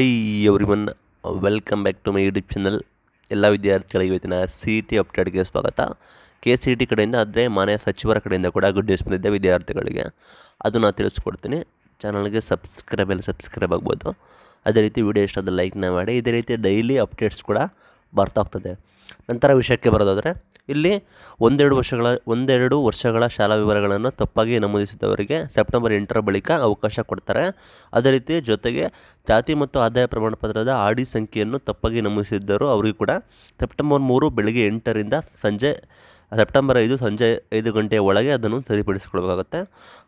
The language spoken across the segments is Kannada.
I everyone welcome back to my YouTube channel ಎಲ್ಲ ವಿದ್ಯಾರ್ಥಿಗಳಿಗೆ ಇವತ್ತಿನ ಸಿ ಟಿ ಅಪ್ಡೇಟ್ಗೆ ಸ್ವಾಗತ ಕೆ ಸಿ ಟಿ ಕಡೆಯಿಂದ ಆದರೆ ಮಾನ್ಯ ಸಚಿವರ ಕಡೆಯಿಂದ ಕೂಡ ಗುಡ್ ನ್ಯೂಸ್ ಬಂದಿದ್ದೆ ವಿದ್ಯಾರ್ಥಿಗಳಿಗೆ ಅದು ನಾನು ತಿಳಿಸ್ಕೊಡ್ತೀನಿ ಚಾನಲ್ಗೆ ಸಬ್ಸ್ಕ್ರೈಬ್ ಎಲ್ಲ ಸಬ್ಸ್ಕ್ರೈಬ್ ಆಗ್ಬೋದು ಅದೇ ರೀತಿ ವಿಡಿಯೋ ಇಷ್ಟಾದ ಲೈಕ್ನ ಮಾಡಿ ಇದೇ ರೀತಿ ಡೈಲಿ ಅಪ್ಡೇಟ್ಸ್ ಕೂಡ ಬರ್ತಾ ಹೋಗ್ತದೆ ನಂತರ ವಿಷಯಕ್ಕೆ ಬರೋದಾದರೆ ಇಲ್ಲಿ ಒಂದೆರಡು ವರ್ಷಗಳ ಒಂದೆರಡು ವರ್ಷಗಳ ಶಾಲಾ ವಿವರಗಳನ್ನು ತಪ್ಪಾಗಿ ನಮೂದಿಸಿದವರಿಗೆ ಸೆಪ್ಟೆಂಬರ್ ಎಂಟರ ಬಳಿಕ ಅವಕಾಶ ಕೊಡ್ತಾರೆ ಅದೇ ರೀತಿ ಜೊತೆಗೆ ಜಾತಿ ಮತ್ತು ಆದಾಯ ಪ್ರಮಾಣ ಪತ್ರದ ಆಡಿ ಸಂಖ್ಯೆಯನ್ನು ತಪ್ಪಾಗಿ ನಮೂದಿಸಿದ್ದರು ಅವರಿಗೂ ಕೂಡ ಸೆಪ್ಟೆಂಬರ್ ಮೂರು ಬೆಳಗ್ಗೆ ಎಂಟರಿಂದ ಸಂಜೆ ಸೆಪ್ಟೆಂಬರ್ ಐದು ಸಂಜೆ ಐದು ಗಂಟೆಯ ಒಳಗೆ ಅದನ್ನು ಸರಿಪಡಿಸಿಕೊಳ್ಬೇಕಾಗುತ್ತೆ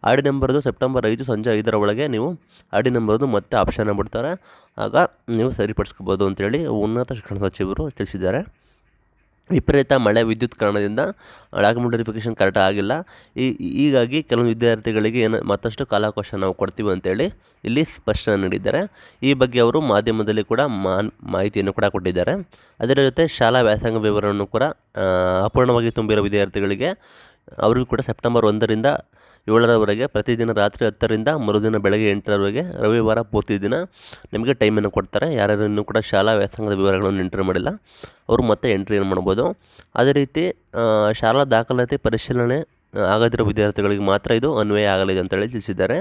ಆಡಿ ನಂಬರ್ದು ಸೆಪ್ಟೆಂಬರ್ ಐದು ಸಂಜೆ ಐದರ ಒಳಗೆ ನೀವು ಡಿ ನಂಬರ್ದು ಮತ್ತೆ ಆಪ್ಷನ್ನ ಬಿಡ್ತಾರೆ ಆಗ ನೀವು ಸರಿಪಡಿಸ್ಕೋಬೋದು ಅಂತೇಳಿ ಉನ್ನತ ಶಿಕ್ಷಣ ಸಚಿವರು ತಿಳಿಸಿದ್ದಾರೆ ವಿಪರೀತ ಮಳೆ ವಿದ್ಯುತ್ ಕಾರಣದಿಂದ ಡಾಕ್ಯುಮೆಂಟ್ ವೆರಿಫಿಕೇಶನ್ ಕರೆಕ್ಟ್ ಆಗಿಲ್ಲ ಈ ಹೀಗಾಗಿ ಕೆಲವು ವಿದ್ಯಾರ್ಥಿಗಳಿಗೆ ಏನು ಮತ್ತಷ್ಟು ಕಾಲಾವಕಾಶ ನಾವು ಕೊಡ್ತೀವಿ ಅಂತೇಳಿ ಇಲ್ಲಿ ಸ್ಪಷ್ಟನೆ ನೀಡಿದ್ದಾರೆ ಈ ಬಗ್ಗೆ ಅವರು ಮಾಧ್ಯಮದಲ್ಲಿ ಕೂಡ ಮಾನ್ ಮಾಹಿತಿಯನ್ನು ಕೂಡ ಕೊಟ್ಟಿದ್ದಾರೆ ಅದರ ಜೊತೆ ಶಾಲಾ ವ್ಯಾಸಂಗ ವಿವರವನ್ನು ಕೂಡ ಅಪೂರ್ಣವಾಗಿ ತುಂಬಿರೋ ವಿದ್ಯಾರ್ಥಿಗಳಿಗೆ ಅವರಿಗೂ ಕೂಡ ಸೆಪ್ಟೆಂಬರ್ ಒಂದರಿಂದ ಏಳರವರೆಗೆ ಪ್ರತಿದಿನ ರಾತ್ರಿ ಹತ್ತರಿಂದ ಮರುದಿನ ಬೆಳಗ್ಗೆ ಎಂಟರವರೆಗೆ ರವಿವಾರ ಪೂರ್ತಿ ದಿನ ನಿಮಗೆ ಟೈಮನ್ನು ಕೊಡ್ತಾರೆ ಯಾರ್ಯಾರನ್ನು ಕೂಡ ಶಾಲಾ ವ್ಯಾಸಂಗದ ವಿವರಗಳನ್ನು ಎಂಟ್ರಿ ಮಾಡಿಲ್ಲ ಅವರು ಮತ್ತೆ ಎಂಟ್ರಿಯನ್ನು ಮಾಡ್ಬೋದು ಅದೇ ರೀತಿ ಶಾಲಾ ದಾಖಲಾತಿ ಪರಿಶೀಲನೆ ಆಗದಿರೋ ವಿದ್ಯಾರ್ಥಿಗಳಿಗೆ ಮಾತ್ರ ಇದು ಅನ್ವಯ ಆಗಲಿದೆ ಅಂತೇಳಿ ತಿಳಿಸಿದ್ದಾರೆ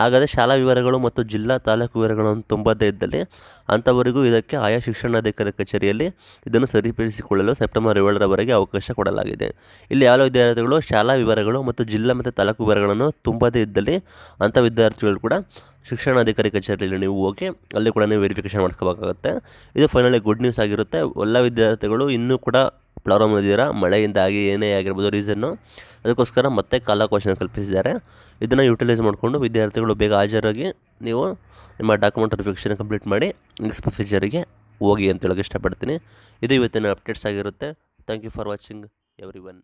ಹಾಗಾದರೆ ಶಾಲಾ ವಿವರಗಳು ಮತ್ತು ಜಿಲ್ಲಾ ತಾಲೂಕು ವಿವರಗಳನ್ನು ತುಂಬದೇ ಇದ್ದಲ್ಲಿ ಅಂಥವರಿಗೂ ಇದಕ್ಕೆ ಆಯಾ ಶಿಕ್ಷಣಾಧಿಕಾರಿ ಕಚೇರಿಯಲ್ಲಿ ಇದನ್ನು ಸರಿಪಡಿಸಿಕೊಳ್ಳಲು ಸೆಪ್ಟೆಂಬರ್ ಏಳರವರೆಗೆ ಅವಕಾಶ ಕೊಡಲಾಗಿದೆ ಇಲ್ಲಿ ಯಾವ ವಿದ್ಯಾರ್ಥಿಗಳು ಶಾಲಾ ವಿವರಗಳು ಮತ್ತು ಜಿಲ್ಲಾ ಮತ್ತು ತಾಲೂಕು ವಿವರಗಳನ್ನು ತುಂಬದೇ ಇದ್ದಲ್ಲಿ ಅಂಥ ವಿದ್ಯಾರ್ಥಿಗಳು ಕೂಡ ಶಿಕ್ಷಣಾಧಿಕಾರಿ ಕಚೇರಿಯಲ್ಲಿ ನೀವು ಹೋಗಿ ಅಲ್ಲಿ ಕೂಡ ನೀವು ವೆರಿಫಿಕೇಷನ್ ಮಾಡ್ಕೋಬೇಕಾಗುತ್ತೆ ಇದು ಫೈನಲಿ ಗುಡ್ ನ್ಯೂಸ್ ಆಗಿರುತ್ತೆ ಎಲ್ಲ ವಿದ್ಯಾರ್ಥಿಗಳು ಇನ್ನೂ ಕೂಡ ಪ್ರಾಬ್ಲಮ್ ಬಂದಿದ್ದೀರಾ ಮಳೆಯಿಂದಾಗಿ ಏನೇ ಆಗಿರ್ಬೋದು ರೀಸನ್ನು ಅದಕ್ಕೋಸ್ಕರ ಮತ್ತೆ ಕಾಲ ಕ್ವಶನ್ ಕಲ್ಪಿಸಿದ್ದಾರೆ ಇದನ್ನು ಯೂಟಿಲೈಸ್ ಮಾಡಿಕೊಂಡು ವಿದ್ಯಾರ್ಥಿಗಳು ಬೇಗ ಹಾಜರಾಗಿ ನೀವು ನಿಮ್ಮ ಡಾಕ್ಯುಮೆಂಟ್ ವೆರಿಫಿಕೇಷನ್ ಕಂಪ್ಲೀಟ್ ಮಾಡಿ ನೆಕ್ಸ್ಟ್ ಪ್ರೊಸೀಜರಿಗೆ ಹೋಗಿ ಅಂತ ಹೇಳೋಕ್ಕೆ ಇಷ್ಟಪಡ್ತೀನಿ ಇದು ಇವತ್ತಿನ ಅಪ್ಡೇಟ್ಸ್ ಆಗಿರುತ್ತೆ thank you for watching every one